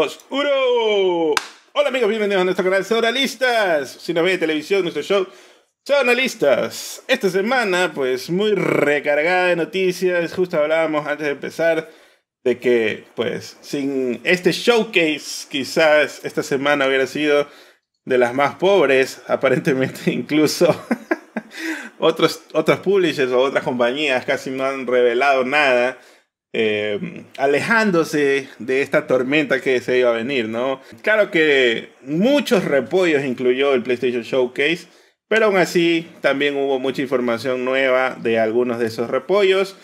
2, 1. Hola amigos, bienvenidos a nuestro canal Sonalistas. Si nos ve de televisión, nuestro show Sonalistas. Esta semana, pues muy recargada de noticias. Justo hablábamos antes de empezar de que, pues, sin este showcase, quizás esta semana hubiera sido de las más pobres, aparentemente incluso. otros, otros publishers o otras compañías casi no han revelado nada eh, alejándose de esta tormenta que se iba a venir, ¿no? Claro que muchos repollos incluyó el PlayStation Showcase, pero aún así también hubo mucha información nueva de algunos de esos repollos.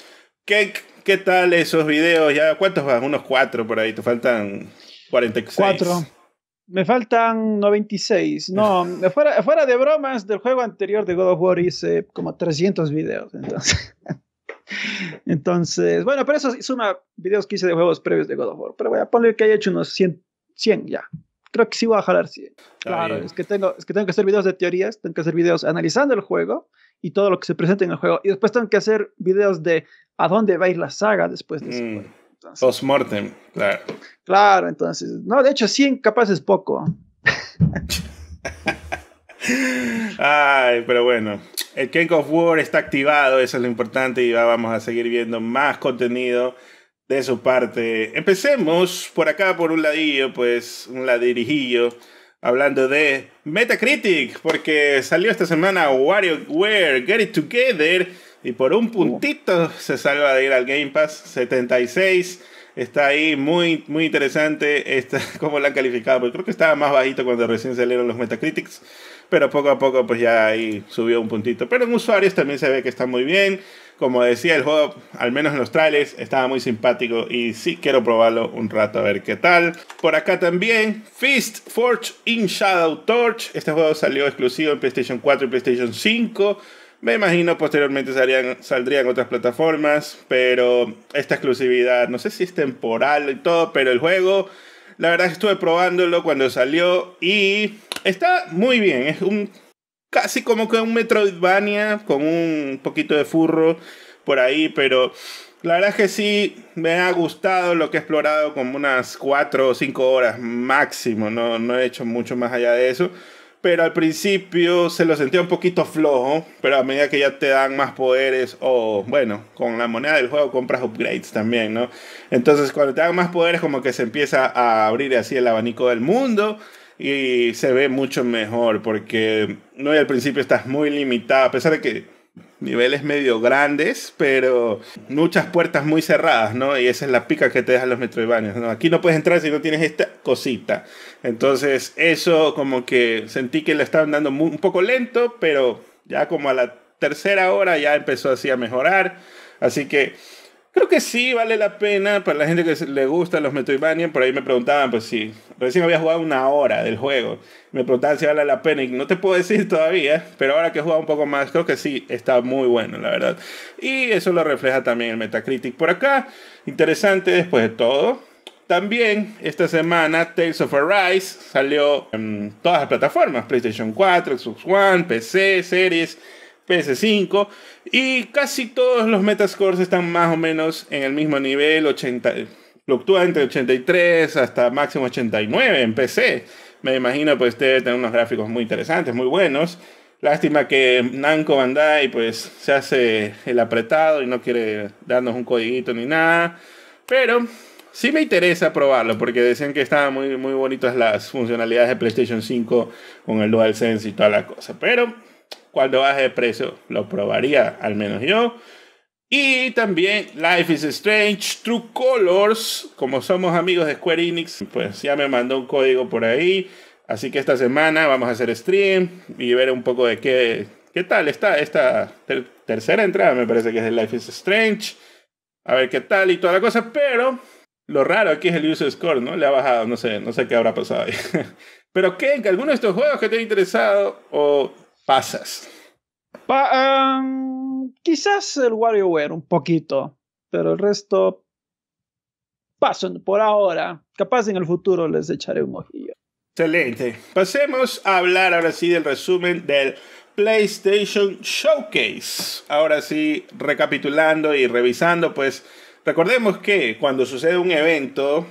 ¿Qué, qué tal esos videos? ¿Ya cuántos van? Unos cuatro por ahí, te faltan 46. Me faltan 96. No, fuera, fuera de bromas, del juego anterior de God of War hice como 300 videos, entonces. Entonces, bueno, pero eso suma videos que hice de juegos previos de God of War. Pero voy a poner que haya hecho unos 100, 100 ya. Creo que sí voy a jalar 100. Claro, es que, tengo, que tengo que hacer videos de teorías, tengo que hacer videos analizando el juego y todo lo que se presenta en el juego. Y después tengo que hacer videos de a dónde va ir la saga después de ese mm. claro. Claro, entonces. No, de hecho, 100 capaz es poco. Ay, pero bueno el King of War está activado, eso es lo importante, y vamos a seguir viendo más contenido de su parte. Empecemos por acá, por un ladillo, pues un ladirijillo, hablando de Metacritic, porque salió esta semana WarioWare Get It Together, y por un puntito se salva de ir al Game Pass 76 está ahí muy, muy interesante esta, cómo la han calificado, porque creo que estaba más bajito cuando recién salieron los Metacritics pero poco a poco pues ya ahí subió un puntito. Pero en usuarios también se ve que está muy bien. Como decía, el juego, al menos en los trailers, estaba muy simpático y sí quiero probarlo un rato a ver qué tal. Por acá también, Fist Forge in Shadow Torch. Este juego salió exclusivo en PlayStation 4 y PlayStation 5. Me imagino posteriormente saldrían otras plataformas, pero esta exclusividad, no sé si es temporal y todo, pero el juego la verdad que estuve probándolo cuando salió y está muy bien. Es un casi como que un Metroidvania con un poquito de furro por ahí, pero la verdad es que sí me ha gustado lo que he explorado como unas 4 o 5 horas máximo, no, no he hecho mucho más allá de eso. Pero al principio se lo sentía un poquito flojo, pero a medida que ya te dan más poderes o, bueno, con la moneda del juego compras upgrades también, ¿no? Entonces cuando te dan más poderes como que se empieza a abrir así el abanico del mundo y se ve mucho mejor porque, no, y al principio estás muy limitado, a pesar de que niveles medio grandes, pero muchas puertas muy cerradas, ¿no? Y esa es la pica que te dejan los Metroidvanias, ¿no? Aquí no puedes entrar si no tienes esta cosita. Entonces, eso como que sentí que le estaban dando un poco lento, pero ya como a la tercera hora ya empezó así a mejorar. Así que Creo que sí vale la pena para la gente que le gusta los Metroidvania. Por ahí me preguntaban, pues sí, recién había jugado una hora del juego. Me preguntaban si vale la pena y no te puedo decir todavía, pero ahora que he jugado un poco más, creo que sí, está muy bueno, la verdad. Y eso lo refleja también el Metacritic por acá. Interesante después de todo. También esta semana Tales of Arise salió en todas las plataformas, PlayStation 4, Xbox One, PC, series PS5 y casi todos los metascores están más o menos en el mismo nivel, 80, fluctúa entre 83 hasta máximo 89 en PC. Me imagino pues debe tener unos gráficos muy interesantes, muy buenos. Lástima que Namco Bandai pues se hace el apretado y no quiere darnos un codiguito ni nada, pero sí me interesa probarlo porque decían que estaban muy muy bonitas las funcionalidades de PlayStation 5 con el DualSense y toda la cosa, pero cuando baje de precio. Lo probaría, al menos yo. Y también Life is Strange True Colors. Como somos amigos de Square Enix, pues ya me mandó un código por ahí. Así que esta semana vamos a hacer stream y ver un poco de qué, qué tal está esta tercera entrada, me parece que es de Life is Strange. A ver qué tal y toda la cosa. Pero lo raro aquí es el user score, ¿no? Le ha bajado, no sé, no sé qué habrá pasado ahí. Pero que alguno de estos juegos que te ha interesado o pasas. Em, quizás el WarioWare un poquito, pero el resto pasan por ahora. Capaz en el futuro les echaré un ojillo. Excelente. Pasemos a hablar ahora sí del resumen del PlayStation Showcase. Ahora sí, recapitulando y revisando, pues recordemos que cuando sucede un evento,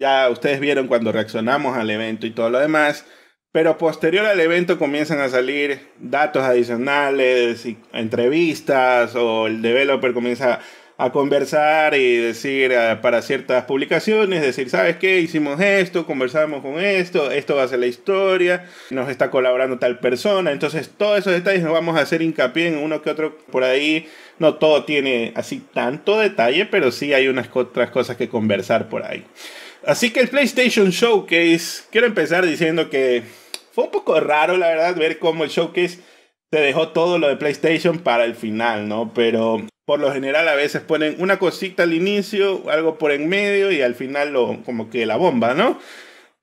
ya ustedes vieron cuando reaccionamos al evento y todo lo demás, pero posterior al evento comienzan a salir datos adicionales, y entrevistas, o el developer comienza a conversar y decir eh, para ciertas publicaciones, decir, ¿sabes qué? Hicimos esto, conversamos con esto, esto va a ser la historia, nos está colaborando tal persona, entonces todos esos detalles nos vamos a hacer hincapié en uno que otro por ahí, no todo tiene así tanto detalle, pero sí hay unas otras cosas que conversar por ahí. Así que el PlayStation Showcase, quiero empezar diciendo que fue un poco raro, la verdad, ver cómo el showcase se dejó todo lo de PlayStation para el final, ¿no? Pero por lo general a veces ponen una cosita al inicio, algo por en medio y al final lo, como que la bomba, ¿no?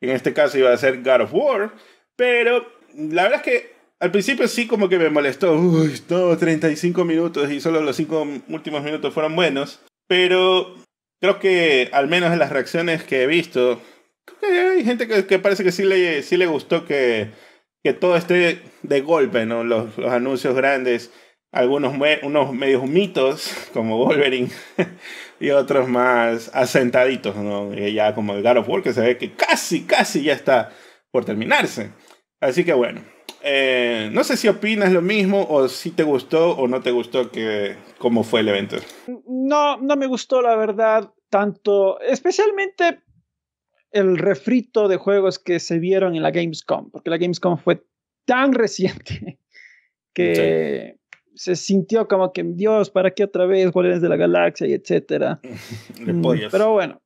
En este caso iba a ser God of War, pero la verdad es que al principio sí como que me molestó, uy, todo 35 minutos y solo los 5 últimos minutos fueron buenos, pero creo que al menos en las reacciones que he visto hay gente que, parece que sí le, sí le gustó que, todo esté de golpe, ¿no? Los, anuncios grandes, algunos unos medios mitos, como Wolverine, y otros más asentaditos, ¿no? Eh, ya como el God of War, que se ve que casi, casi ya está por terminarse. Así que bueno, eh, no sé si opinas lo mismo o si te gustó o no te gustó que, cómo fue el evento. No, no me gustó la verdad tanto, especialmente el refrito de juegos que se vieron en la Gamescom, porque la Gamescom fue tan reciente que se sintió como que, Dios, ¿para qué otra vez Guardianes de la Galaxia y etcétera? Mm, pero bueno,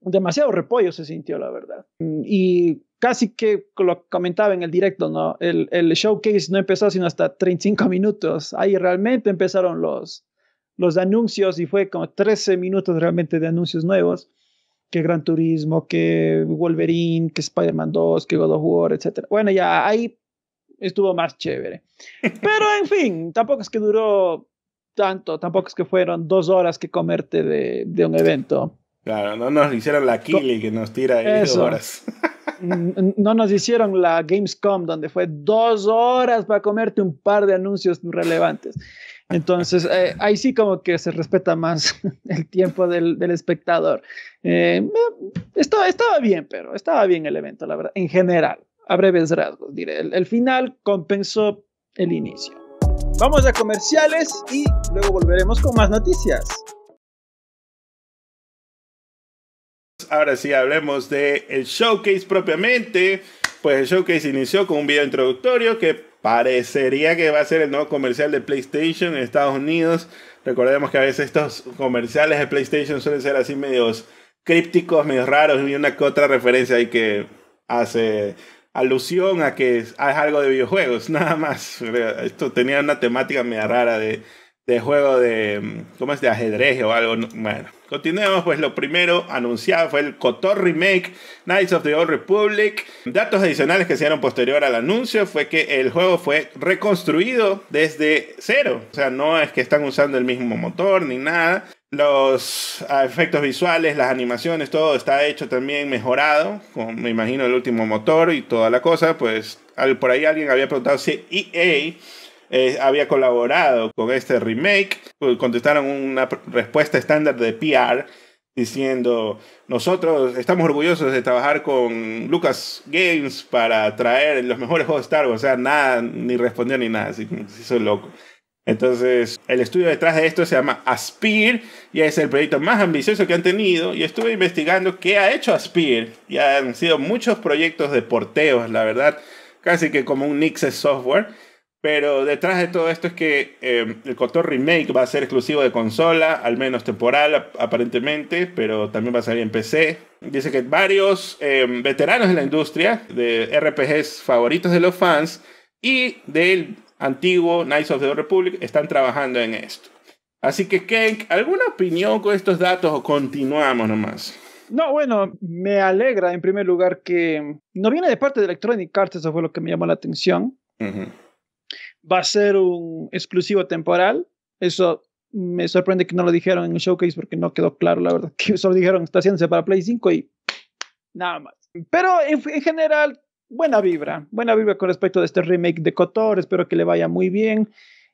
demasiado repollo se sintió, la verdad. Mm, y casi que lo comentaba en el directo, ¿no? El, el showcase no empezó sino hasta 35 minutos. Ahí realmente empezaron los, los anuncios y fue como 13 minutos realmente de anuncios nuevos que Gran Turismo, que Wolverine, que Spider-Man 2, que God of War, etc. Bueno, ya ahí estuvo más chévere. Pero en fin, tampoco es que duró tanto, tampoco es que fueron dos horas que comerte de, un evento. Claro, no nos hicieron la Kili que nos tira dos horas. no nos hicieron la Gamescom donde fue dos horas para comerte un par de anuncios relevantes. Entonces, eh, ahí sí como que se respeta más el tiempo del, del espectador. Eh, estaba, bien, pero estaba bien el evento, la verdad, en general, a breves rasgos, diré. el, final compensó el inicio. Vamos a comerciales y luego volveremos con más noticias. Ahora sí, hablemos de showcase propiamente. Pues el showcase inició con un video introductorio que Parecería que va a ser el nuevo comercial de PlayStation en Estados Unidos. Recordemos que a veces estos comerciales de PlayStation suelen ser así medios crípticos, medios raros y una que otra referencia ahí que hace alusión a que es algo de videojuegos, nada más. Esto tenía una temática media rara de, de juego de, mm, ¿cómo es? De ajedrez o algo. Bueno, Continuemos, pues lo primero anunciado fue el cotor Remake, Knights of the Old Republic. Datos adicionales que se dieron posterior al anuncio fue que el juego fue reconstruido desde cero. O sea, no es que están usando el mismo motor ni nada. Los efectos visuales, las animaciones, todo está hecho también mejorado, con me imagino el último motor y toda la cosa. Pues por ahí alguien había preguntado si EA eh, había colaborado con este remake, pues, contestaron una respuesta estándar de PR diciendo, nosotros estamos orgullosos de trabajar con Lucas Games para traer los mejores juegos de Star Wars, o sea, nada, ni respondió ni nada, así que se hizo loco. Entonces, el estudio detrás de esto se llama Aspir y es el proyecto más ambicioso que han tenido. Y estuve investigando qué ha hecho Aspir y han sido muchos proyectos de porteos, la verdad, casi que como un Nixes software. Pero detrás de todo esto es que em, el Cotor Remake va a ser exclusivo de consola, al menos temporal aparentemente, pero también va a salir en PC. Dice que varios em, veteranos de la industria, de RPGs favoritos de los fans y del antiguo Knights of the Republic, están trabajando en esto. Así que, Ken, ¿alguna opinión con estos datos o continuamos nomás? No, bueno, me alegra en primer lugar que no viene de parte de Electronic Arts, eso fue lo que me llamó la atención. Uh va a ser un exclusivo temporal. Eso me sorprende que no lo dijeron en el showcase porque no quedó claro, la verdad, que solo dijeron está haciéndose para Play 5 y nada más. Pero en, general, buena vibra, buena vibra con respecto a este remake de Cotor. espero que le vaya muy bien.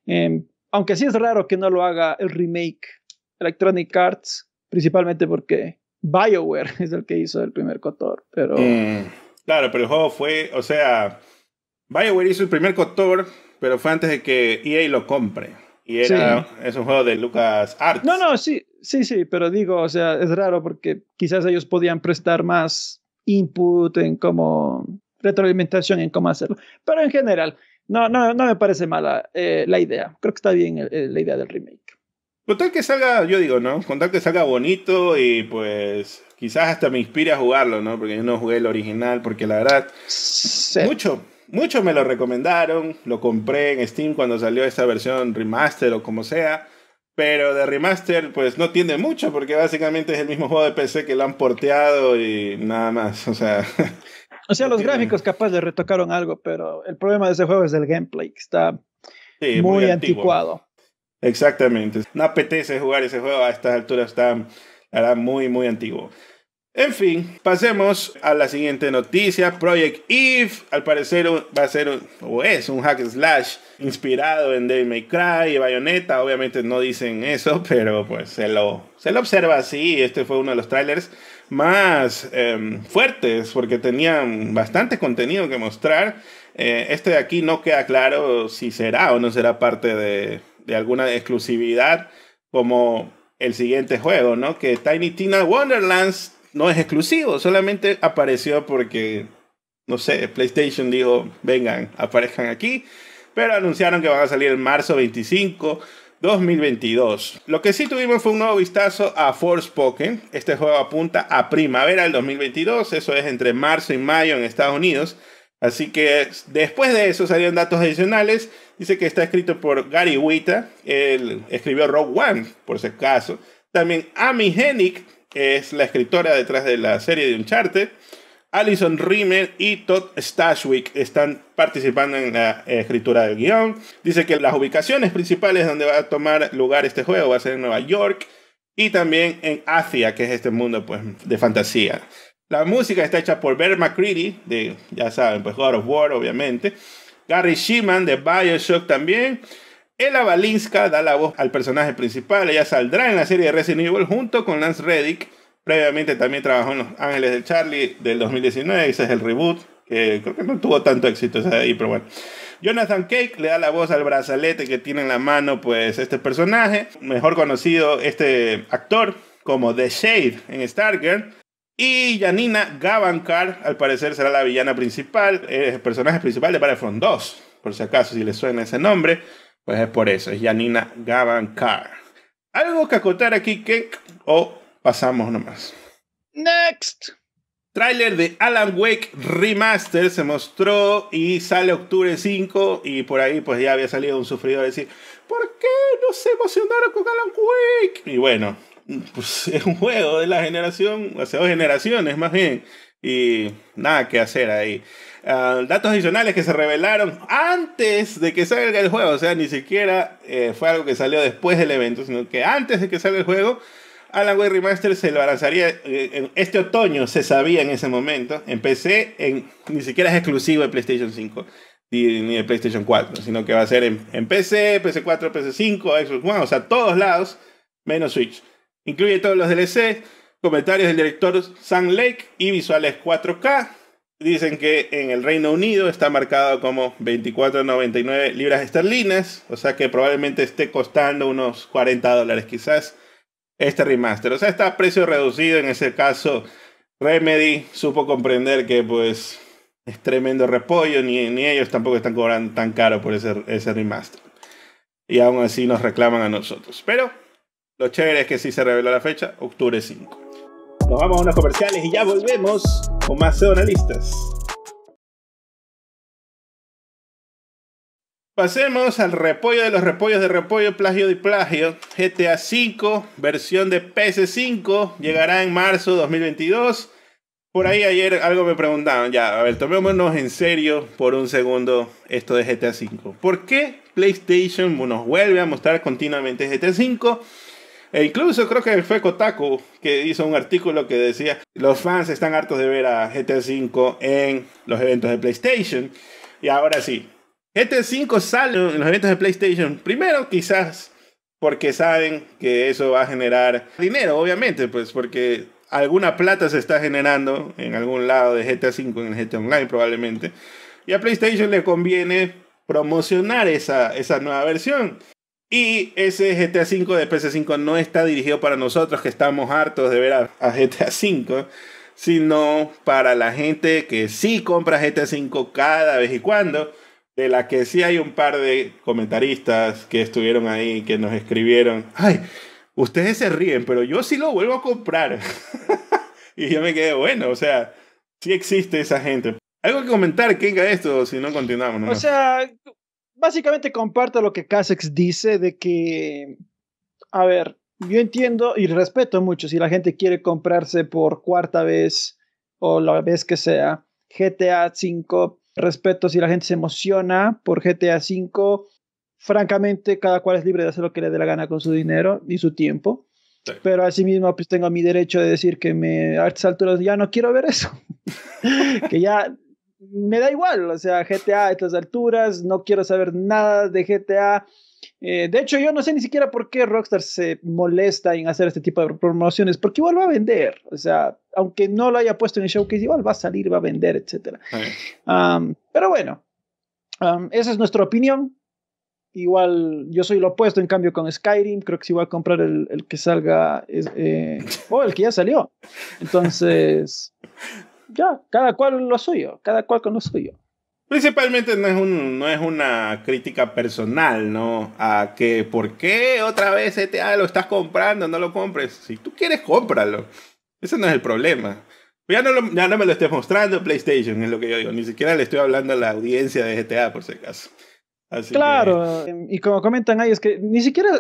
Em, aunque sí es raro que no lo haga el remake Electronic Arts, principalmente porque BioWare es el que hizo el primer Cotor. pero... Eh, claro, pero el juego fue, o sea, BioWare hizo el primer Cotor. Pero fue antes de que EA lo compre. Y era, es un juego de Lucas Arts. No, no, sí, sí, sí, pero digo, o sea, es raro porque quizás ellos podían prestar más input en cómo, retroalimentación en cómo hacerlo. Pero en general, no, no, no me parece mala eh, la idea. Creo que está bien eh, la idea del remake. Con tal que salga, yo digo, ¿no? Con tal que salga bonito y pues quizás hasta me inspire a jugarlo, ¿no? Porque yo no jugué el original, porque la verdad, sí. mucho, Muchos me lo recomendaron, lo compré en Steam cuando salió esta versión remaster o como sea, pero de remaster pues no tiene mucho porque básicamente es el mismo juego de PC que lo han porteado y nada más, o sea... O sea, los gráficos capaz le retocaron algo, pero el problema de ese juego es el gameplay, que está muy, anticuado. Exactamente, no apetece jugar ese juego a estas alturas, está, está muy, muy antiguo. En fin, pasemos a la siguiente noticia. Project Eve, al parecer va a ser o es un hack slash inspirado en Devil May Cry y Bayonetta. Obviamente no dicen eso, pero pues se lo, se lo observa así. Este fue uno de los trailers más em, fuertes porque tenían bastante contenido que mostrar. Eh, este de aquí no queda claro si será o no será parte de, de alguna exclusividad como el siguiente juego, ¿no? Que Tiny Tina Wonderlands no es exclusivo, solamente apareció porque, no sé, PlayStation dijo, vengan, aparezcan aquí, pero anunciaron que van a salir en marzo 25. 2022. Lo que sí tuvimos fue un nuevo vistazo a Force Forspoken. Este juego apunta a primavera del 2022, eso es entre marzo y mayo en Estados Unidos. Así que después de eso salieron datos adicionales. Dice que está escrito por Gary Wita, él escribió Rogue One, por si acaso. También Amy Hennig, es la escritora detrás de la serie de Uncharted. Alison rimer y Todd Stashwick están participando en la escritura del guión. Dice que las ubicaciones principales donde va a tomar lugar este juego va a ser en Nueva York y también en Asia, que es este mundo pues, de fantasía. La música está hecha por Bert McCready, de, ya saben, pues God of War, obviamente. Gary Sheeman de Bioshock también. Ella Balinska da la voz al personaje principal. Ella saldrá en la serie de Resident Evil junto con Lance Reddick. Previamente también trabajó en Los Ángeles de Charlie del 2019. Ese es el reboot, que creo que no tuvo tanto éxito ahí, pero bueno. Jonathan Cake le da la voz al brazalete que tiene en la mano, pues, este personaje. Mejor conocido este actor como The Shade en Stargirl. Y Janina Gavankar, al parecer, será la villana principal, eh, el personaje principal de Battlefront 2, por si acaso, si le suena ese nombre. Pues es por eso, es Janina Gavankar. ¿Algo que acotar aquí, que O oh, pasamos nomás. Next. Trailer de Alan Wake Remaster se mostró y sale octubre 5 y por ahí pues ya había salido un sufrido a decir, ¿por qué no se emocionaron con Alan Wake? Y bueno, pues es un juego de la generación, hace dos generaciones más bien, y nada que hacer ahí. Ah, datos adicionales que se revelaron antes de que salga el juego. O sea, ni siquiera eh, fue algo que salió después del evento, sino que antes de que salga el juego, Alan Wake Remaster se lo lanzaría eh, este otoño, se sabía en ese momento. En en. Ni siquiera es exclusivo de PlayStation 5 ni, de PlayStation 4, sino que va a ser en, PC, PC4, PC5, Xbox One, o sea, todos lados, menos Switch. Incluye todos los DLC, comentarios del director Sam Lake y visuales 4K Dicen que en el Reino Unido está marcado como 24.99 libras esterlinas, o sea que probablemente esté costando unos 40 dólares quizás este remaster. O sea, está a precio reducido, en ese caso Remedy supo comprender que pues es tremendo repollo, ni, ellos tampoco están cobrando tan caro por ese, ese remaster. Y aún así nos reclaman a nosotros. Pero lo chévere es que sí se reveló la fecha, octubre 5. Nos vamos a unos comerciales y ya volvemos con más analistas. Pasemos al repollo de los repollos de repollo, plagio de plagio. GTA V, versión de PS5, llegará en marzo 2022. Por ahí ayer algo me preguntaban, ya, a ver, tomémonos en serio por un segundo esto de GTA V. ¿Por qué PlayStation nos vuelve a mostrar continuamente GTA V? E incluso creo que fue Kotaku que hizo un artículo que decía, los fans están hartos de ver a GTA 5 en los eventos de PlayStation. Y ahora sí, GTA 5 sale en los eventos de PlayStation. Primero quizás porque saben que eso va a generar dinero, obviamente, pues porque alguna plata se está generando en algún lado de GTA V, en el GTA Online probablemente. Y a PlayStation le conviene promocionar esa, esa nueva versión. Y ese GTA V de PS5 no está dirigido para nosotros que estamos hartos de ver a, GTA V, sino para la gente que sí compra GTA V cada vez y cuando, de la que sí hay un par de comentaristas que estuvieron ahí, que nos escribieron, ay, ustedes se ríen, pero yo sí lo vuelvo a comprar. y yo me quedé, bueno, o sea, sí existe esa gente. Algo que comentar, ¿qué esto? Si no, continuamos. O sea, básicamente comparto lo que Casex dice de que, a ver, yo entiendo y respeto mucho si la gente quiere comprarse por cuarta vez o la vez que sea GTA V, Respeto si la gente se emociona por GTA V, Francamente, cada cual es libre de hacer lo que le dé la gana con su dinero y su tiempo. Pero asimismo, pues tengo mi derecho de decir que me, a estas alturas ya no quiero ver eso. que ya me da igual, o sea, GTA a estas alturas, no quiero saber nada de GTA. Eh, de hecho, yo no sé ni siquiera por qué Rockstar se molesta en hacer este tipo de promociones, porque igual va a vender, o sea, aunque no lo haya puesto en el showcase, igual va a salir, va a vender, etc. Ah. pero bueno, esa es nuestra opinión. Igual yo soy lo opuesto, en cambio, con Skyrim, creo que si voy a comprar el, que salga, eh, o el que ya salió. Entonces... ya, cada cual lo suyo, cada cual con lo suyo. Principalmente no es, un, no es una crítica personal, ¿no? A que, ¿por qué otra vez GTA este, ah, lo estás comprando? No lo compres. Si tú quieres, cómpralo. Ese no es el problema. Ya no, ya no me lo estés mostrando PlayStation, es lo que yo digo. Ni siquiera le estoy hablando a la audiencia de GTA, por si acaso. Así claro, em, y como comentan ahí, es que ni siquiera,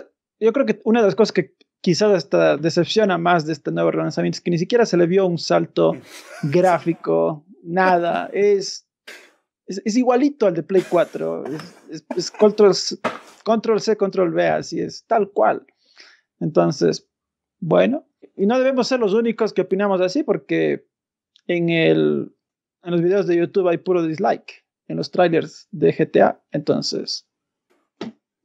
yo creo que una de las cosas que quizás hasta decepciona más de este nuevo relanzamiento, es que ni siquiera se le vio un salto gráfico, nada, es, es, igualito al de Play 4, es, control, C, control V, así es, tal cual. Entonces, bueno, y no debemos ser los únicos que opinamos así, porque en, en los videos de YouTube hay puro dislike en los trailers de GTA, entonces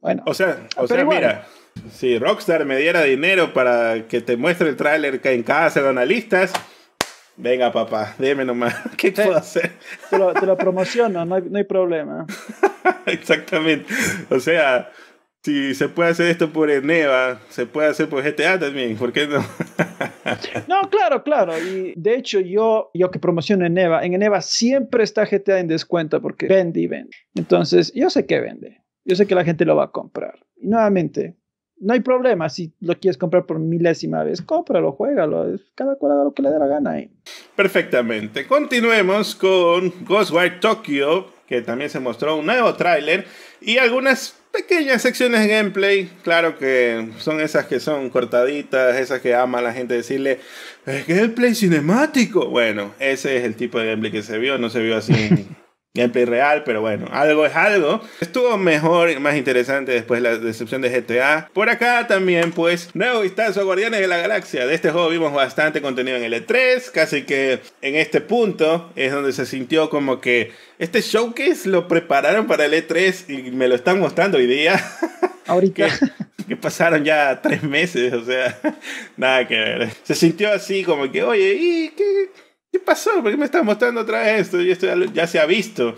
bueno. O sea, o mira, si Rockstar me diera dinero para que te muestre el tráiler que en casa de analistas, venga papá, dime nomás, ¿qué puedo hacer? Te lo, promociono, no hay, problema. Exactamente. O sea, si se puede hacer esto por Eneva, se puede hacer por GTA también, ¿por qué no? no, claro, claro. Y de hecho, yo, yo que promociono Eneva, en Eneva siempre está GTA en descuento porque vende y vende. Entonces, yo sé qué vende. Yo sé que la gente lo va a comprar. Y nuevamente, no hay problema si lo quieres comprar por milésima vez. Cómpralo, juégalo. Cada cual haga lo que le dé la gana. ahí Perfectamente. Continuemos con Ghostwire Tokyo, que también se mostró un nuevo tráiler y algunas pequeñas secciones de gameplay, claro que son esas que son cortaditas, esas que ama la gente decirle, es gameplay cinemático. Bueno, ese es el tipo de gameplay que se vio, no se vio así gameplay real, pero bueno, algo es algo. Estuvo mejor, y más interesante después de la decepción de GTA. Por acá también, pues, nuevo vistazo a Guardianes de la Galaxia. De este juego vimos bastante contenido en el E3, casi que en este punto es donde se sintió como que este showcase lo prepararon para el E3 y me lo están mostrando hoy día. Ahorita. que, que pasaron ya tres meses, o sea, nada que ver. Se sintió así como que, oye, ¿y qué? ¿Qué pasó? ¿Por qué me están mostrando otra vez esto? Y esto ya, se ha visto,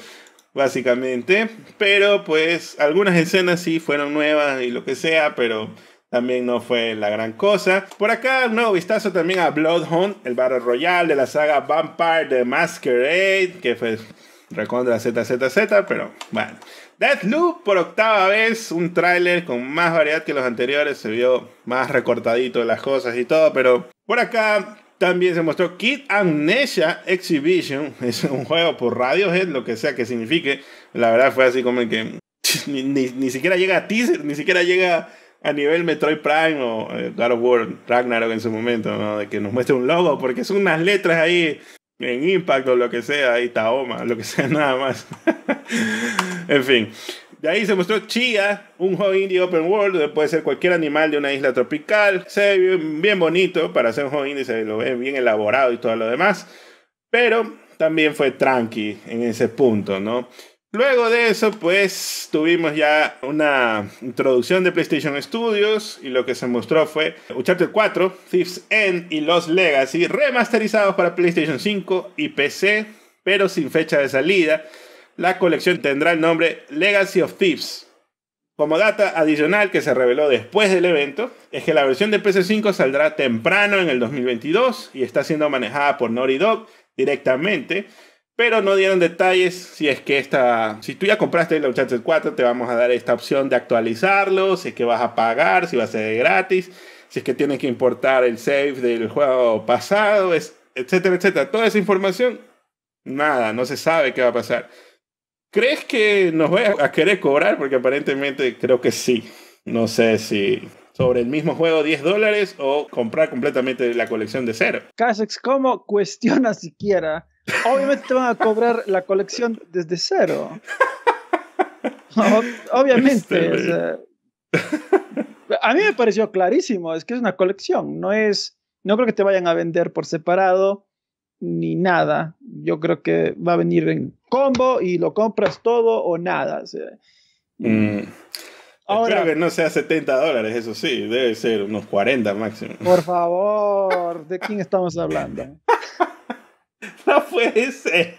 básicamente. Pero pues algunas escenas sí fueron nuevas y lo que sea, pero también no fue la gran cosa. Por acá, un nuevo vistazo también a Bloodhound, el Battle royal de la saga Vampire the Masquerade, que fue recontra ZZZ, pero bueno. Deathloop por octava vez, un tráiler con más variedad que los anteriores, se vio más recortadito de las cosas y todo, pero por acá también se mostró Kid Amnesia Exhibition. Es un juego por Radiohead, lo que sea que signifique. La verdad fue así como que ni, siquiera llega a teaser, ni siquiera llega a nivel Metroid Prime o eh, God of War Ragnarok en su momento, De que nos muestre un logo, porque son unas letras ahí en Impact o lo que sea, ahí Taoma, lo que sea, nada más. en fin. De ahí se mostró Chia, un juego indie open world donde puede ser cualquier animal de una isla tropical. Se ve bien, bonito para hacer un juego indie, se lo ve bien elaborado y todo lo demás. Pero también fue tranqui en ese punto, ¿no? Luego de eso, pues tuvimos ya una introducción de PlayStation Studios y lo que se mostró fue Uncharted 4, Thieves End y Los Legacy remasterizados para PlayStation 5 y PC, pero sin fecha de salida. La colección tendrá el nombre Legacy of Thieves. Como data adicional que se reveló después del evento, es que la versión de ps 5 saldrá temprano en el 2022 y está siendo manejada por Naughty Dog directamente, pero no dieron detalles si es que esta, si tú ya compraste el Uncharted 4, te vamos a dar esta opción de actualizarlo, si es que vas a pagar, si va a ser gratis, si es que tienes que importar el save del juego pasado, etcétera, etcétera. Toda esa información, nada, no se sabe qué va a pasar. ¿Crees que nos voy a querer cobrar? Porque aparentemente creo que sí. No sé si sobre el mismo juego 10 dólares o comprar completamente la colección de cero. Casex, ¿cómo cuestiona siquiera? Obviamente te van a cobrar la colección desde cero. obviamente. Este, a mí me pareció clarísimo, es que es una colección, no es, no creo que te vayan a vender por separado ni nada. Yo creo que va a venir en combo y lo compras todo o nada. Mm. Ahora, Espero que no sea 70 dólares, eso sí, debe ser unos 40 máximo. Por favor, ¿de quién estamos hablando? no puede ser.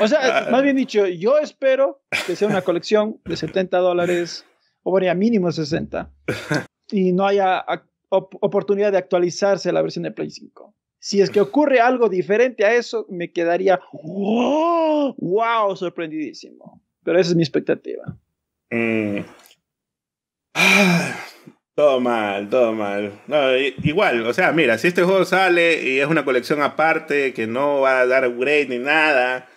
O sea, ah. más bien dicho, yo espero que sea una colección de 70 dólares, o bueno, mínimo 60, y no haya oportunidad de actualizarse la versión de Play 5. Si es que ocurre algo diferente a eso, me quedaría wow, ¡oh! sorprendidísimo. Pero esa es mi expectativa. Eh, ah, todo mal, todo mal. No, igual, o sea, mira, si este juego sale y es una colección aparte que no va a dar upgrade ni nada,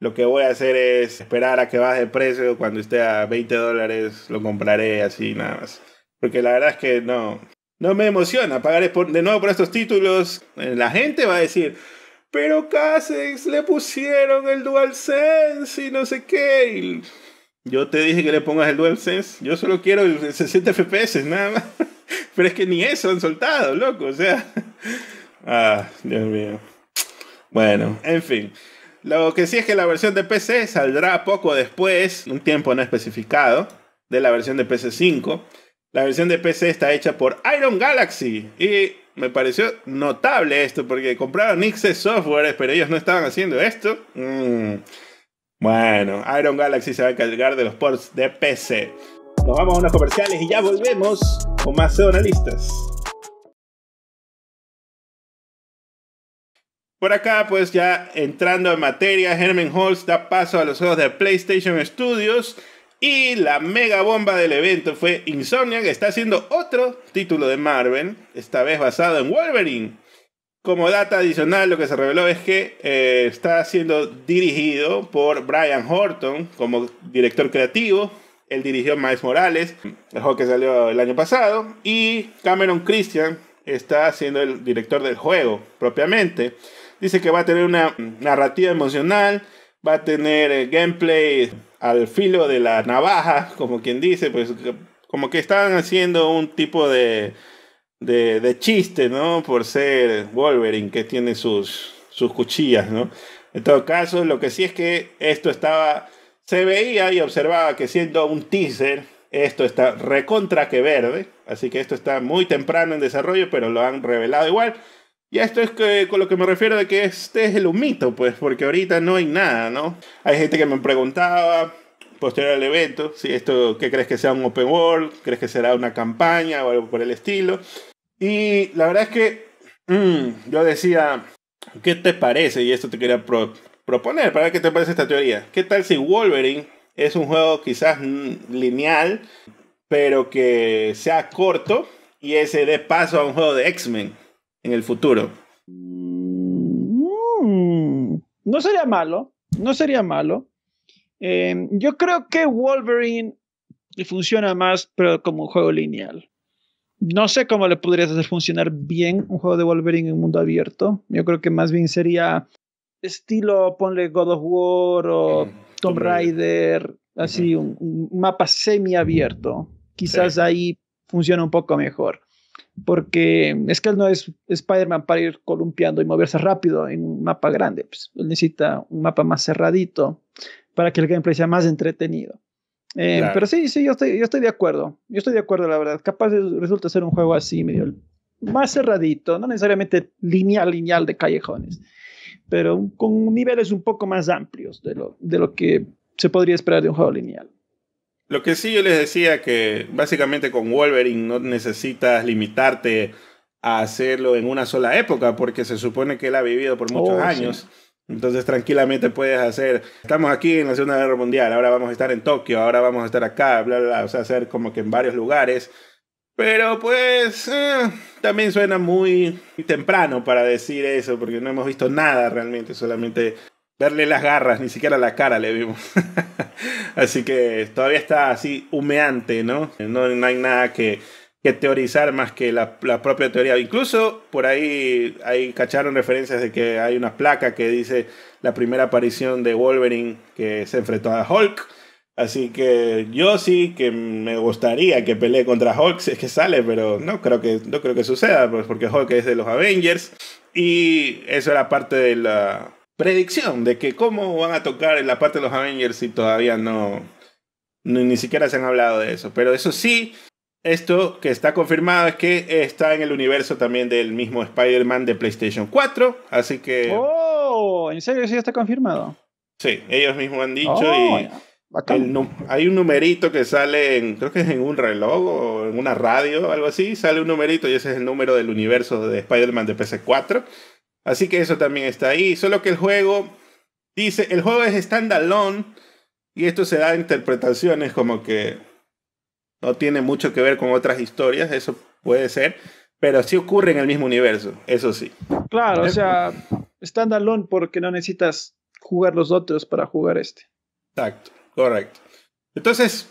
lo que voy a hacer es esperar a que baje de precio. Cuando esté a 20 dólares, lo compraré así nada más. Porque la verdad es que no. No me emociona pagar de nuevo por estos títulos. Eh, la gente va a decir, pero Casex le pusieron el DualSense y no sé qué. yo te dije que le pongas el DualSense. Yo solo quiero el 60 FPS, nada más. Pero es que ni eso han soltado, loco. O sea. Ah, Dios mío. Bueno, en fin. Lo que sí es que la versión de PC saldrá poco después, un tiempo no especificado, de la versión de PC 5. La versión de PC está hecha por Iron Galaxy y me pareció notable esto porque compraron Nixes Software, pero ellos no estaban haciendo esto. Mm. Bueno, Iron Galaxy se va a cargar de los ports de PC. Nos vamos a unos comerciales y ya volvemos con más analistas. Por acá, pues ya entrando en materia, Herman Holtz da paso a los juegos de PlayStation Studios y la mega bomba del evento fue Insomnia que está haciendo otro título de Marvel, esta vez basado en Wolverine. Como data adicional, lo que se reveló es que eh, está siendo dirigido por Brian Horton como director creativo. Él dirigió Miles Morales, el juego que salió el año pasado. Y Cameron Christian está siendo el director del juego propiamente. Dice que va a tener una narrativa emocional, va a tener eh, gameplay al filo de la navaja, como quien dice, pues como que estaban haciendo un tipo de, chiste, ¿no? Por ser Wolverine, que tiene sus, sus cuchillas, ¿no? En todo caso, lo que sí es que esto estaba, se veía y observaba que siendo un teaser, esto está recontra que verde, así que esto está muy temprano en desarrollo, pero lo han revelado igual. Y esto es que, con lo que me refiero de que este es el humito, pues, porque ahorita no hay nada, ¿no? Hay gente que me preguntaba, posterior al evento, si esto, ¿qué crees que sea un open world? ¿Crees que será una campaña o algo por el estilo? Y la verdad es que mm, yo decía, ¿qué te parece? Y esto te quería proponer, para ver qué te parece esta teoría. ¿Qué tal si Wolverine es un juego quizás mm, lineal, pero que sea corto y ese dé paso a un juego de X-Men? en el futuro? Mm, no sería malo, no sería malo. Em, yo creo que Wolverine funciona más, pero como un juego lineal. No sé cómo le podrías hacer funcionar bien un juego de Wolverine en un mundo abierto. Yo creo que más bien sería estilo, ponle God of War o Tomb Raider, así un, mapa semi abierto. Quizás ahí funciona un poco mejor porque es que él no es Spider-Man para ir columpiando y moverse rápido en un mapa grande. Pues, él necesita un mapa más cerradito para que el gameplay sea más entretenido. Eh, pero sí, sí, yo estoy, yo estoy de acuerdo. Yo estoy de acuerdo, la verdad. Capaz resulta ser un juego así, medio más cerradito, no necesariamente lineal, lineal de callejones, pero con niveles un poco más amplios de lo, de lo que se podría esperar de un juego lineal. Lo que sí yo les decía que básicamente con Wolverine no necesitas limitarte a hacerlo en una sola época, porque se supone que él ha vivido por muchos oh, años. Entonces tranquilamente puedes hacer, estamos aquí en la Segunda Guerra Mundial, ahora vamos a estar en Tokio, ahora vamos a estar acá, bla, bla, o sea, hacer como que en varios lugares. Pero pues eh, también suena muy temprano para decir eso, porque no hemos visto nada realmente, solamente verle las garras, ni siquiera la cara le vimos. así que todavía está así humeante, ¿no? No, hay nada que, teorizar más que la, propia teoría. Incluso por ahí, ahí cacharon referencias de que hay una placa que dice la primera aparición de Wolverine que se enfrentó a Hulk. Así que yo sí que me gustaría que pelee contra Hulk es que sale, pero no creo que, no creo que suceda, pues, porque Hulk es de los Avengers. Y eso era parte de la, predicción de que cómo van a tocar en la parte de los Avengers si todavía no, ni siquiera se han hablado de eso. Pero eso sí, esto que está confirmado es que está en el universo también del mismo Spider-Man de PlayStation 4. Así que. ¡Oh! ¿En serio sí está confirmado? Sí, ellos mismos han dicho y. Oh, hay un numerito que sale, en, creo que es en un reloj o en una radio o algo así, sale un numerito y ese es el número del universo de Spider-Man de PS4. Así que eso también está ahí. Solo que el juego dice, el juego es standalone y esto se da interpretaciones como que no tiene mucho que ver con otras historias, eso puede ser, pero sí ocurre en el mismo universo, eso sí. Claro, o sea, standalone porque no necesitas jugar los otros para jugar este. Exacto, correcto. Entonces,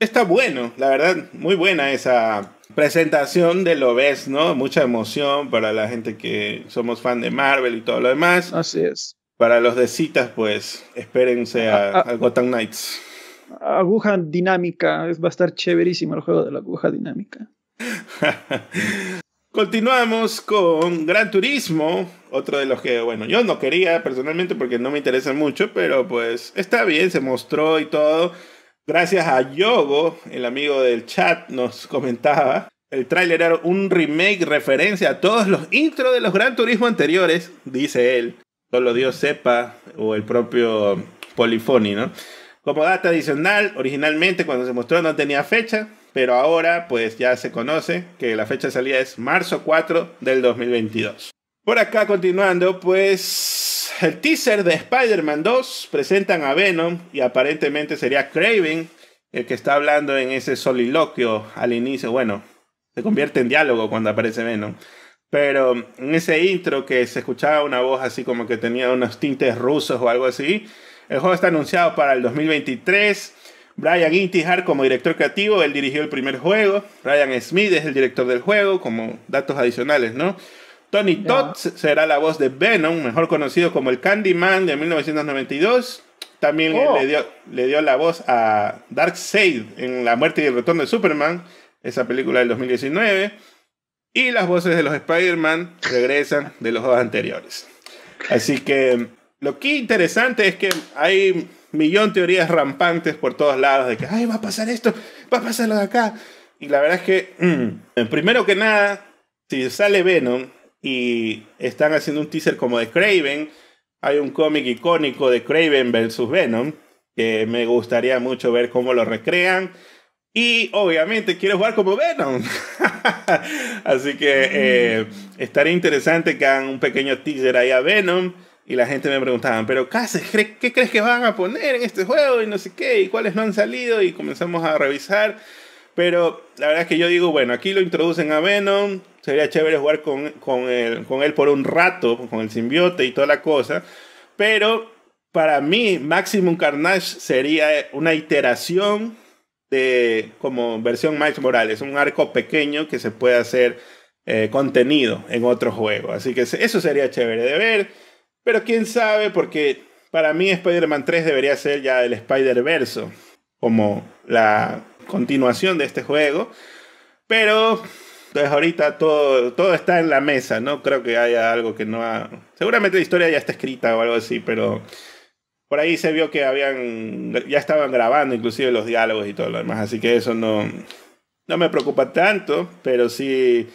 Está bueno, la verdad, muy buena esa presentación de lo ves, ¿no? Mucha emoción para la gente que somos fan de Marvel y todo lo demás. Así es. Para los de citas, pues espérense a, ah, ah. Gotham Knights. Aguja dinámica, va a estar chéverísimo el juego de la aguja dinámica. Continuamos con Gran Turismo, otro de los que, bueno, yo no quería personalmente porque no me interesa mucho, pero pues está bien, se mostró y todo. Gracias a Yogo, el amigo del chat, nos comentaba. El tráiler era un remake referencia a todos los intros de los Gran Turismo anteriores, dice él. Solo Dios sepa, o el propio Polifoni, ¿no? Como data adicional, originalmente cuando se mostró no tenía fecha, pero ahora pues ya se conoce que la fecha de salida es marzo 4 del 2022. Por acá continuando, pues el teaser de Spider-Man 2, presentan a Venom y aparentemente sería Craven el que está hablando en ese soliloquio al inicio. Bueno, se convierte en diálogo cuando aparece Venom. Pero en ese intro que se escuchaba una voz así como que tenía unos tintes rusos o algo así, el juego está anunciado para el 2023. Brian Intihar como director creativo, él dirigió el primer juego. Ryan Smith es el director del juego, como datos adicionales, ¿no? Tony Todd será la voz de Venom, mejor conocido como el Candyman de 1992. También oh. le, dio, le dio la voz a Darkseid en La muerte y el retorno de Superman, esa película del 2019. Y las voces de los Spider-Man regresan de los dos anteriores. Así que lo que interesante es que hay millón de teorías rampantes por todos lados de que, ay, va a pasar esto, va a pasar lo de acá. Y la verdad es que, mm, primero que nada, si sale Venom, y están haciendo un teaser como de Craven. Hay un cómic icónico de Craven versus Venom que me gustaría mucho ver cómo lo recrean. Y obviamente quiero jugar como Venom. Así que mm. eh, estaría interesante que hagan un pequeño teaser ahí a Venom. Y la gente me preguntaba pero ¿qué crees que van a poner en este juego? Y no sé qué, y cuáles no han salido. Y comenzamos a revisar. Pero la verdad es que yo digo, bueno, aquí lo introducen a Venom. Sería chévere jugar con, él, por un rato, con el simbiote y toda la cosa. Pero para mí, Maximum Carnage sería una iteración de como versión Miles Morales, un arco pequeño que se puede hacer eh, contenido en otro juego. Así que eso sería chévere de ver. Pero quién sabe, porque para mí Spider-Man 3 debería ser ya el Spider-Verso, como la continuación de este juego. Pero pues ahorita todo, todo está en la mesa, no creo que haya algo que no ha... Seguramente la historia ya está escrita o algo así, pero por ahí se vio que habían ya estaban grabando inclusive los diálogos y todo lo demás, así que eso no no me preocupa tanto, pero sí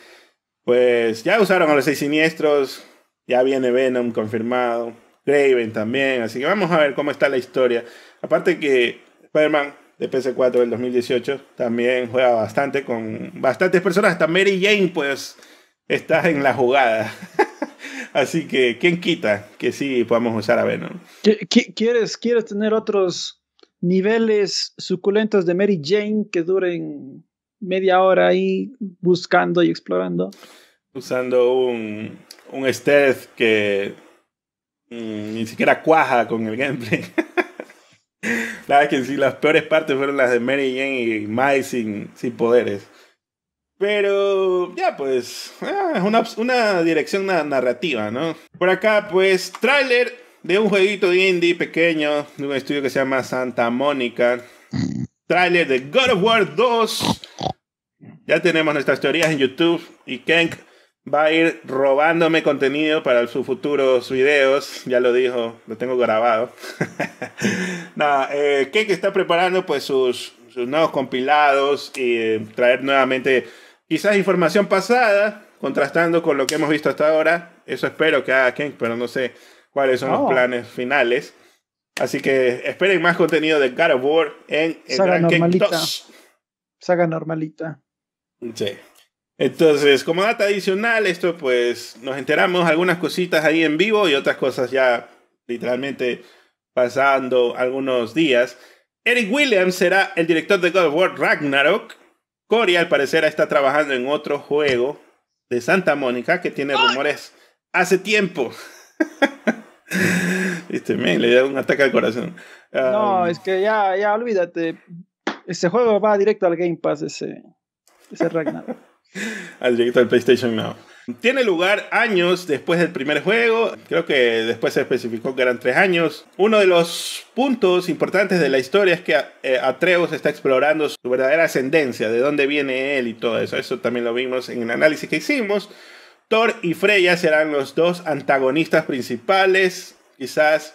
pues ya usaron a los seis siniestros, ya viene Venom confirmado, Raven también, así que vamos a ver cómo está la historia. Aparte que Spider-Man de PS4 del 2018. También juega bastante con bastantes personas. Hasta Mary Jane, pues, está en la jugada. Así que, ¿quién quita que sí podamos usar a Venom? ¿Quieres, tener otros niveles suculentos de Mary Jane que duren media hora ahí buscando y explorando? Usando un, un stealth que mm, ni siquiera cuaja con el gameplay. La que sí, las peores partes fueron las de Mary Jane y Mai sin, sin poderes. Pero ya pues, ah, es una, una dirección narrativa, ¿no? Por acá pues, tráiler de un jueguito indie pequeño de un estudio que se llama Santa Mónica. Tráiler de God of War 2. Ya tenemos nuestras teorías en YouTube y Kenk va a ir robándome contenido para sus futuros videos. Ya lo dijo, lo tengo grabado. Nada, eh, está preparando pues sus, nuevos compilados y eh, traer nuevamente quizás información pasada, contrastando con lo que hemos visto hasta ahora. Eso espero que haga Keke, pero no sé cuáles son los planes finales. Así que esperen más contenido de God of War en Saga normalita. Saga normalita. Sí. Entonces, como data adicional, esto pues nos enteramos algunas cositas ahí en vivo y otras cosas ya literalmente pasando algunos días. Eric Williams será el director de God of War Ragnarok. Cory al parecer está trabajando en otro juego de Santa Mónica que tiene rumores hace tiempo. Viste, me le dio un ataque al corazón. no, um, es que ya, ya olvídate. Ese juego va directo al Game Pass, ese, ese Ragnarok al director del PlayStation Now. Tiene lugar años después del primer juego, creo que después se especificó que eran tres años. Uno de los puntos importantes de la historia es que eh, Atreus está explorando su verdadera ascendencia, de dónde viene él y todo eso. Eso también lo vimos en el análisis que hicimos. Thor y Freya serán los dos antagonistas principales, quizás,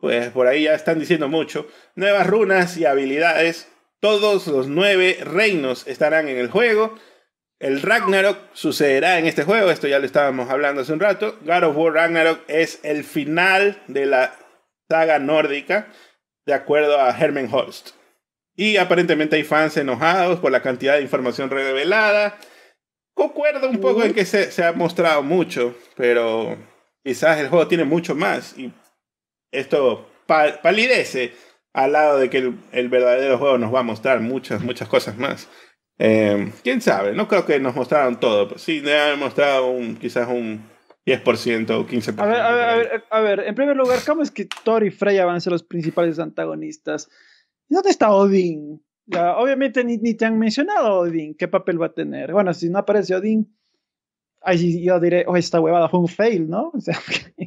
pues por ahí ya están diciendo mucho. Nuevas runas y habilidades, todos los nueve reinos estarán en el juego el Ragnarok sucederá en este juego, esto ya lo estábamos hablando hace un rato. God of War Ragnarok es el final de la saga nórdica, de acuerdo a Herman Holst. Y aparentemente hay fans enojados por la cantidad de información revelada. Concuerdo un poco en que se, ha mostrado mucho, pero quizás el juego tiene mucho más y esto palidece al lado de que el, el verdadero juego nos va a mostrar muchas, muchas cosas más. Em, quién sabe, no creo que nos mostraron todo, pues, sí, nos han mostrado un, quizás un 10% o 15%. A ver, a a ver, en primer lugar, ¿cómo es que Thor y Freya van a ser los principales antagonistas? ¿Y dónde está Odin? obviamente ni, te han mencionado Odin, qué papel va a tener. Bueno, si no aparece Odin, ahí yo diré, oye, esta huevada fue un fail, ¿no?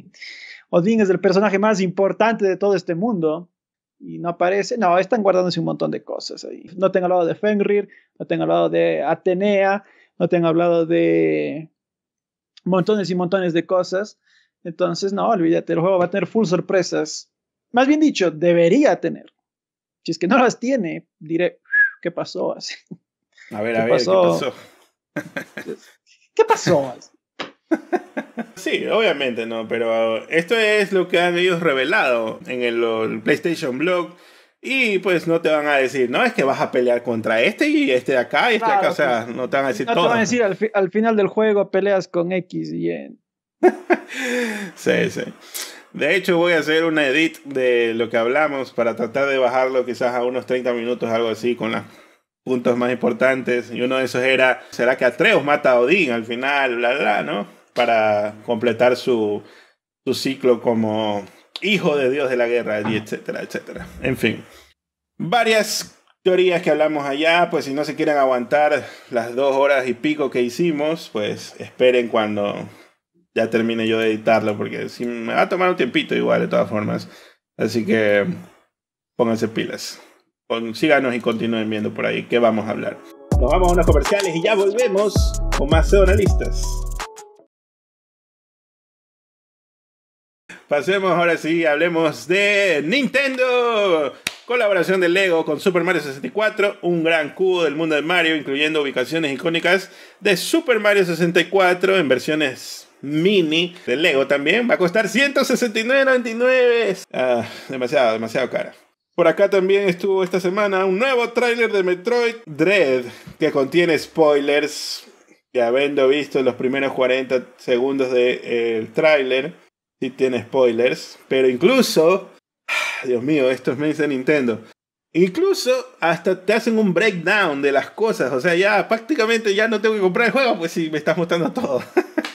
O Odín es el personaje más importante de todo este mundo y no aparece. No, están guardándose un montón de cosas ahí. No tengo hablado de Fenrir, no tengo hablado de Atenea, no tengo hablado de montones y montones de cosas. Entonces, no, olvídate, el juego va a tener full sorpresas. Más bien dicho, debería tener. Si es que no las tiene, diré, ¿qué pasó? Así? A ver, a ver, pasó? ¿qué pasó? ¿Qué pasó? Sí, obviamente no, pero esto es lo que han ellos revelado en el, PlayStation Blog. Y pues no te van a decir, no, es que vas a pelear contra este y este de acá y este de acá. O sea, no te van a decir todo. No te van a decir, al, final del juego peleas con X y N sí, sí. De hecho, voy a hacer una edit de lo que hablamos para tratar de bajarlo quizás a unos 30 minutos, algo así, con los puntos más importantes. Y uno de esos era, ¿será que Atreus mata a Odín al final? Bla, bla, ¿no? para completar su, su ciclo como hijo de Dios de la guerra, y etcétera, etcétera. En fin, varias teorías que hablamos allá, pues si no se quieren aguantar las dos horas y pico que hicimos, pues esperen cuando ya termine yo de editarlo, porque si me va a tomar un tiempito igual de todas formas. Así que pónganse pilas. Síganos y continúen viendo por ahí qué vamos a hablar. Nos vamos a unos comerciales y ya volvemos con más zonalistas Pasemos ahora sí, hablemos de Nintendo. Colaboración de Lego con Super Mario 64, un gran cubo del mundo de Mario, incluyendo ubicaciones icónicas de Super Mario 64 en versiones mini de Lego también. Va a costar 169.99. Ah, demasiado, demasiado cara. Por acá también estuvo esta semana un nuevo tráiler de Metroid Dread que contiene spoilers. Y habiendo visto los primeros 40 segundos del de, tráiler si tiene spoilers, pero incluso, Dios mío, esto es mesa Nintendo. Incluso hasta te hacen un breakdown de las cosas. O sea, ya prácticamente ya no tengo que comprar el juego, pues si me estás mostrando todo.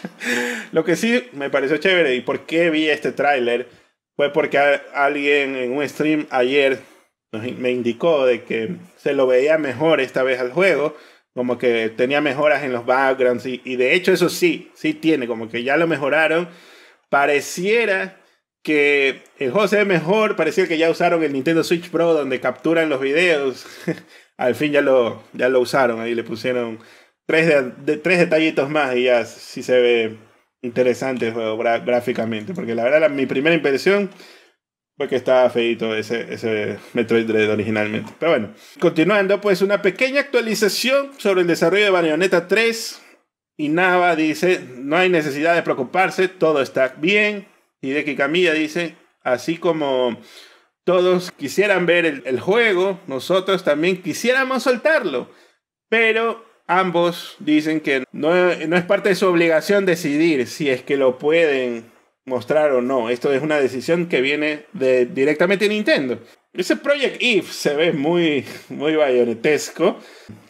Lo que sí me pareció chévere y por qué vi este tráiler fue porque alguien en un stream ayer me indicó de que se lo veía mejor esta vez al juego, como que tenía mejoras en los backgrounds y de hecho eso sí, sí tiene, como que ya lo mejoraron pareciera que el juego se ve mejor, pareciera que ya usaron el Nintendo Switch Pro donde capturan los videos. Al fin ya lo, ya lo usaron, ahí le pusieron tres, de, tres detallitos más y ya sí se ve interesante el juego gráficamente. Porque la verdad, mi primera impresión fue que estaba feito ese, ese Metroid Dread originalmente. Pero bueno, continuando, pues una pequeña actualización sobre el desarrollo de Bayonetta 3 y Nava dice, no hay necesidad de preocuparse, todo está bien. Y de Camilla dice, así como todos quisieran ver el, juego, nosotros también quisiéramos soltarlo. Pero ambos dicen que no, es parte de su obligación decidir si es que lo pueden mostrar o no. Esto es una decisión que viene de, directamente de Nintendo. Ese Project Eve se ve muy, muy bayonetesco.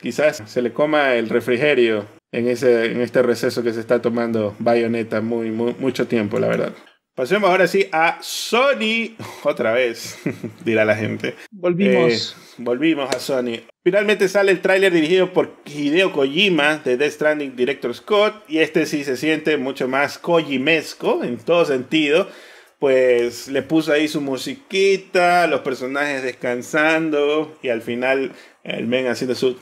Quizás se le coma el refrigerio en, ese, en este receso que se está tomando Bayonetta muy, mucho tiempo, la verdad. Pasemos ahora sí a Sony, otra vez, dirá la gente. Volvimos. Eh, volvimos a Sony. Finalmente sale el tráiler dirigido por Hideo Kojima de Death Stranding Director Scott y este sí se siente mucho más Kojimesco en todo sentido pues le puso ahí su musiquita, los personajes descansando y al final el men haciendo su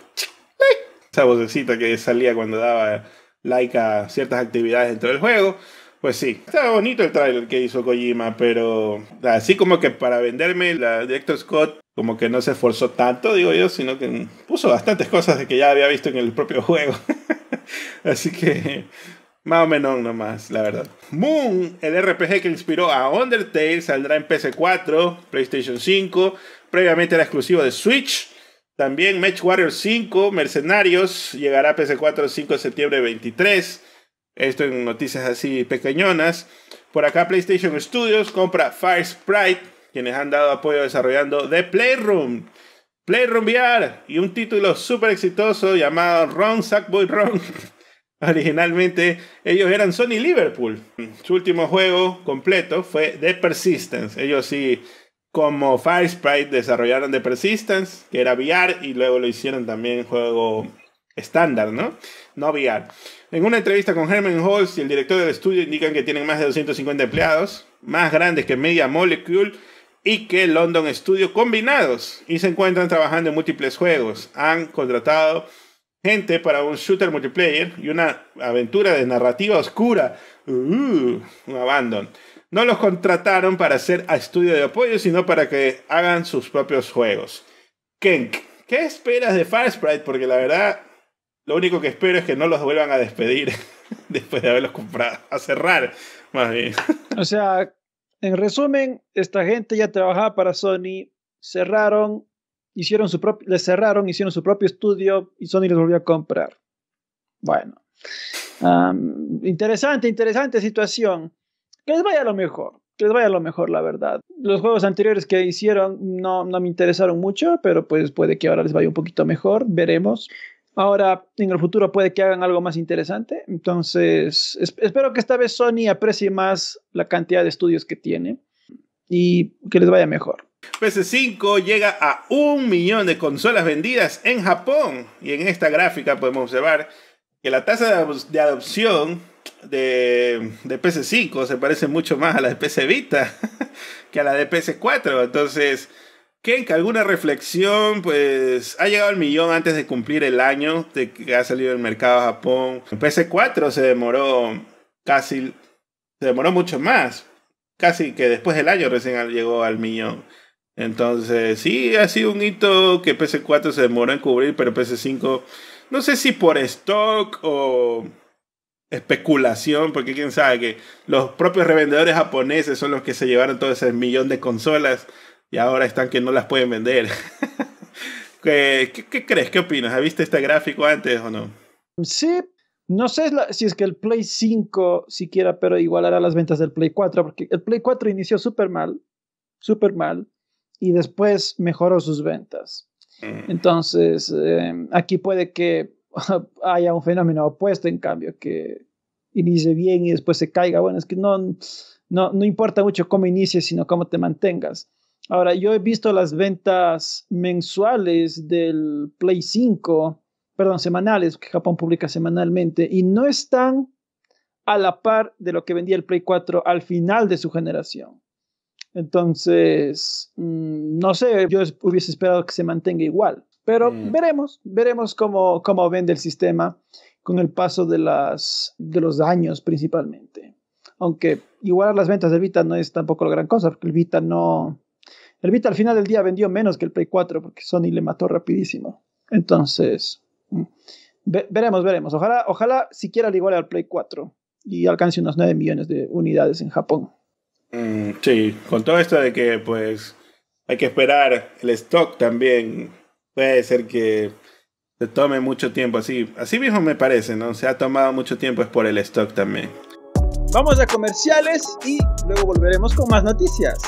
esa vocecita que salía cuando daba like a ciertas actividades dentro del juego. Pues sí, estaba bonito el trailer que hizo Kojima, pero así como que para venderme la Director Scott, como que no se esforzó tanto, digo yo, sino que puso bastantes cosas de que ya había visto en el propio juego. así que más o menos nomás, la verdad. Moon, el RPG que inspiró a Undertale, saldrá en PS4, PlayStation 5, previamente era exclusivo de Switch. También Match Warrior 5, Mercenarios, llegará a PC4 5 de septiembre 23. Esto en noticias así pequeñonas. Por acá PlayStation Studios compra Fire Sprite, quienes han dado apoyo desarrollando The Playroom. Playroom VR y un título súper exitoso llamado Ron Sackboy Ron. Originalmente ellos eran Sony Liverpool. Su último juego completo fue The Persistence. Ellos sí como Sprite desarrollaron The Persistence, que era VR, y luego lo hicieron también juego estándar, ¿no? No VR. En una entrevista con Herman Holtz y el director del estudio indican que tienen más de 250 empleados, más grandes que Media Molecule y que London Studio combinados, y se encuentran trabajando en múltiples juegos. Han contratado gente para un shooter multiplayer y una aventura de narrativa oscura, uh, un abandon no los contrataron para hacer a estudio de apoyo, sino para que hagan sus propios juegos. Kenk, ¿qué esperas de Firesprite? Porque la verdad, lo único que espero es que no los vuelvan a despedir después de haberlos comprado, a cerrar, más bien. o sea, en resumen, esta gente ya trabajaba para Sony, cerraron, hicieron su propio, les cerraron, hicieron su propio estudio y Sony les volvió a comprar. Bueno. interesante, interesante situación que les vaya lo mejor. Que les vaya lo mejor, la verdad. Los juegos anteriores que hicieron no, no me interesaron mucho, pero pues puede que ahora les vaya un poquito mejor, veremos. Ahora, en el futuro puede que hagan algo más interesante. Entonces, espero que esta vez Sony aprecie más la cantidad de estudios que tiene y que les vaya mejor. PS5 llega a un millón de consolas vendidas en Japón. Y en esta gráfica podemos observar que la tasa de adopción de, de 5 se parece mucho más a la de PC Vita que a la de pc 4 Entonces, ¿qué? Que alguna reflexión, pues ha llegado al millón antes de cumplir el año de que ha salido el mercado a Japón. 4 se demoró casi, se demoró mucho más. Casi que después del año recién llegó al millón. Entonces, sí, ha sido un hito que pc 4 se demoró en cubrir, pero PS5, no sé si por stock o especulación, porque quién sabe que los propios revendedores japoneses son los que se llevaron todo ese millón de consolas y ahora están que no las pueden vender. ¿Qué, ¿Qué, crees? ¿Qué opinas? ¿Has visto este gráfico antes o no? Sí, no sé si es que el Play 5 siquiera, pero igualará las ventas del Play 4, porque el Play 4 inició súper mal, súper mal, y después mejoró sus ventas. Mm. Entonces, eh, aquí puede que haya un fenómeno opuesto, en cambio, que inicie bien y después se caiga. Bueno, es que no, no, importa mucho cómo inicies, sino cómo te mantengas. Ahora, yo he visto las ventas mensuales del Play 5, perdón, semanales, que Japón publica semanalmente, y no están a la par de lo que vendía el Play 4 al final de su generación. Entonces, mm, no sé, yo hubiese esperado que se mantenga igual. Pero mm. veremos, veremos cómo, cómo vende el sistema con el paso de, las, de los años principalmente. Aunque igualar las ventas del Vita no es tampoco la gran cosa, porque el Vita no... El Vita al final del día vendió menos que el Play 4 porque Sony le mató rapidísimo. Entonces, mm, veremos, veremos. Ojalá, ojalá siquiera le iguale al Play 4 y alcance unos 9 millones de unidades en Japón. Mm, sí, con todo esto de que pues hay que esperar el stock también puede ser que se tome mucho tiempo así. Así mismo me parece, ¿no? Se ha tomado mucho tiempo, es por el stock también. Vamos a comerciales y luego volveremos con más noticias.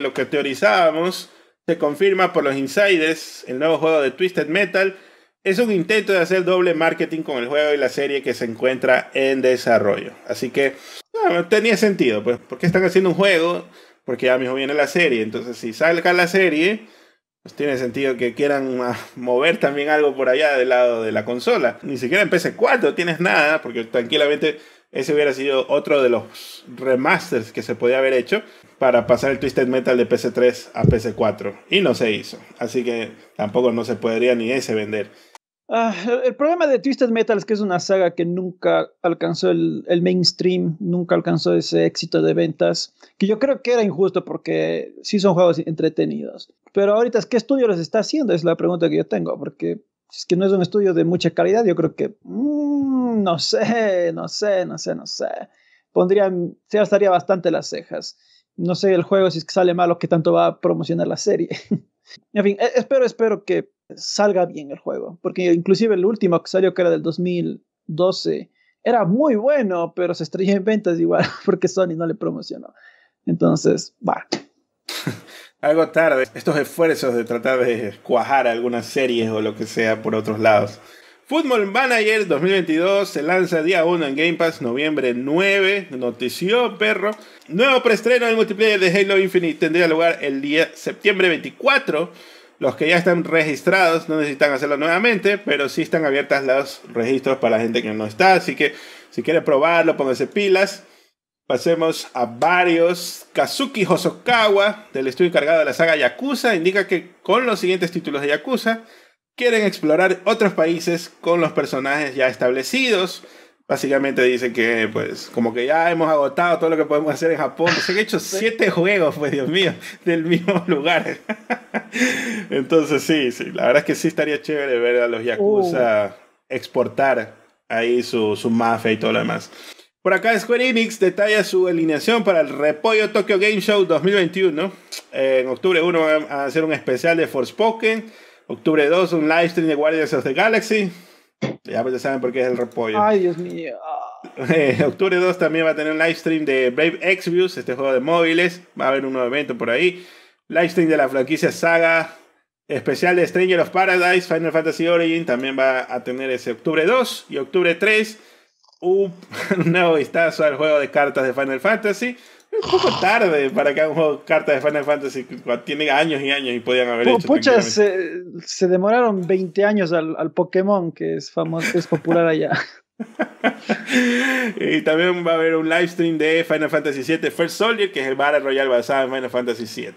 Lo que teorizábamos se confirma por los insiders. El nuevo juego de Twisted Metal es un intento de hacer doble marketing con el juego y la serie que se encuentra en desarrollo. Así que no, tenía sentido, pues, porque están haciendo un juego porque ya mismo viene la serie. Entonces, si salga la serie, pues tiene sentido que quieran mover también algo por allá del lado de la consola. Ni siquiera en pc 4 tienes nada, porque tranquilamente ese hubiera sido otro de los remasters que se podía haber hecho para pasar el Twisted Metal de pc 3 a pc 4 Y no se hizo. Así que tampoco no se podría ni ese vender. Ah, el problema de Twisted Metal es que es una saga que nunca alcanzó el, mainstream, nunca alcanzó ese éxito de ventas, que yo creo que era injusto porque sí son juegos entretenidos. Pero ahorita, ¿qué estudio los está haciendo? Es la pregunta que yo tengo, porque es que no es un estudio de mucha calidad, yo creo que... Mm, no sé, no sé, no sé, no sé. Pondría, se gastaría bastante las cejas. No sé el juego si es que sale malo, qué tanto va a promocionar la serie. en fin, e-, espero, espero que salga bien el juego. Porque inclusive el último que que era del 2012, era muy bueno, pero se estrelló en ventas igual porque Sony no le promocionó. Entonces, va. Algo tarde, estos esfuerzos de tratar de cuajar algunas series o lo que sea por otros lados. Football Manager 2022 se lanza día 1 en Game Pass, noviembre 9, notició perro. Nuevo preestreno en multiplayer de Halo Infinite tendría lugar el día septiembre 24 los que ya están registrados no necesitan hacerlo nuevamente, pero sí están abiertas los registros para la gente que no está. Así que si quiere probarlo, Póngase pilas. Pasemos a varios. Kazuki Hosokawa, del estudio encargado de la saga Yakuza, indica que con los siguientes títulos de Yakuza quieren explorar otros países con los personajes ya establecidos. Básicamente dice que, pues, como que ya hemos agotado todo lo que podemos hacer en Japón. Se han hecho siete juegos, pues, Dios mío, del mismo lugar. Entonces, sí, sí, la verdad es que sí estaría chévere ver a los Yakuza uh. exportar ahí su, su mafia y todo lo demás. Por acá Square Enix detalla su alineación para el Repollo Tokyo Game Show 2021. En octubre 1 va a hacer un especial de Forspoken. Octubre 2 un live stream de Guardians of the Galaxy. Ya, pues saben por qué es el repollo. Ay, Dios mío. octubre 2 también va a tener un live stream de Brave Exvius, este juego de móviles. Va a haber un nuevo evento por ahí. Live stream de la franquicia Saga. Especial de Stranger of Paradise, Final Fantasy Origin también va a tener ese octubre 2 y octubre 3 un nuevo vistazo al juego de cartas de Final Fantasy un poco tarde para que hagan de cartas de Final Fantasy. Tiene años y años y podían haber hecho. se, demoraron 20 años al, Pokémon, que es famoso, es popular allá. y también va a haber un live stream de Final Fantasy VII First Soldier, que es el Battle Royale basado en Final Fantasy VII.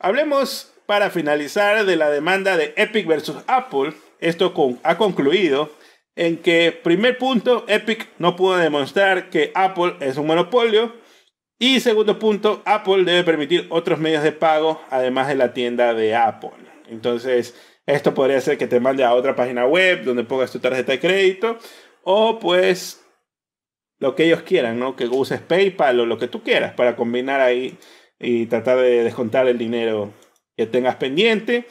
Hablemos para finalizar de la demanda de Epic versus Apple. Esto con, ha concluido en que, primer punto, Epic no pudo demostrar que Apple es un monopolio y segundo punto, Apple debe permitir otros medios de pago además de la tienda de Apple. Entonces, esto podría ser que te mande a otra página web donde pongas tu tarjeta de crédito o pues lo que ellos quieran, ¿no? Que uses PayPal o lo que tú quieras para combinar ahí y tratar de descontar el dinero que tengas pendiente.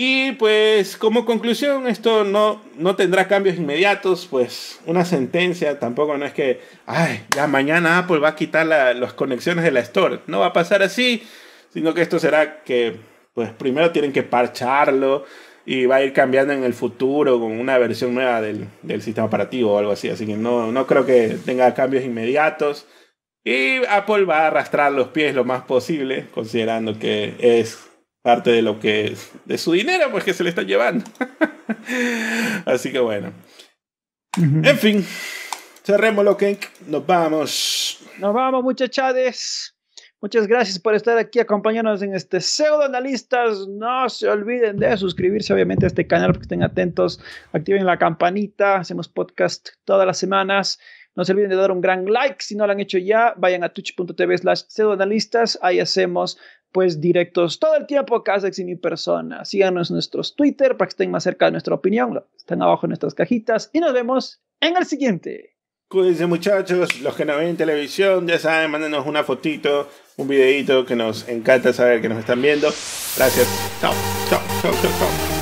Y pues como conclusión, esto no, no tendrá cambios inmediatos, pues una sentencia tampoco no es que, ay, ya mañana Apple va a quitar las conexiones de la Store. No va a pasar así, sino que esto será que, pues primero tienen que parcharlo y va a ir cambiando en el futuro con una versión nueva del, sistema operativo o algo así. Así que no, no creo que tenga cambios inmediatos. Y Apple va a arrastrar los pies lo más posible, considerando que es parte de lo que de su dinero, pues que se le está llevando. Así que bueno. En fin, cerremos lo que nos vamos. Nos vamos, muchachades. Muchas gracias por estar aquí acompañándonos en este pseudo analistas. No se olviden de suscribirse obviamente a este canal porque estén atentos, activen la campanita, hacemos podcast todas las semanas. No se olviden de dar un gran like si no lo han hecho ya. Vayan a twitch.tv slash pseudoanalistas. Ahí hacemos pues directos todo el tiempo, Kazex y mi persona. Síganos en nuestros Twitter para que estén más cerca de nuestra opinión. Están abajo en nuestras cajitas y nos vemos en el siguiente. Cuídense muchachos, los que nos ven en televisión, ya saben, mándenos una fotito, un videito que nos encanta saber que nos están viendo. Gracias. chao, chao, chao, chao.